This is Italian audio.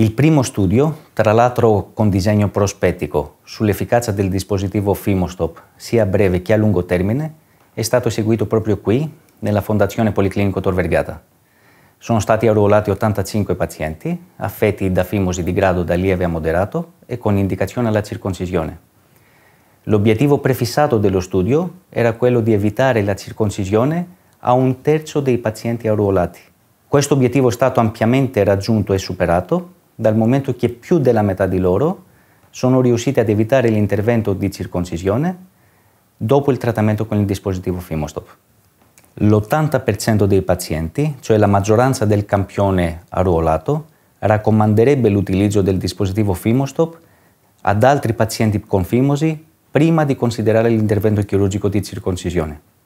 Il primo studio, tra l'altro con disegno prospettico, sull'efficacia del dispositivo Fimostop sia a breve che a lungo termine, è stato eseguito proprio qui, nella Fondazione Policlinico Tor Vergata. Sono stati arruolati 85 pazienti affetti da fimosi di grado da lieve a moderato e con indicazione alla circoncisione. L'obiettivo prefissato dello studio era quello di evitare la circoncisione a un terzo dei pazienti arruolati. Questo obiettivo è stato ampiamente raggiunto e superato dal momento che più della metà di loro sono riusciti ad evitare l'intervento di circoncisione dopo il trattamento con il dispositivo Fimostop. L'80% dei pazienti, cioè la maggioranza del campione arruolato, raccomanderebbe l'utilizzo del dispositivo Fimostop ad altri pazienti con fimosi prima di considerare l'intervento chirurgico di circoncisione.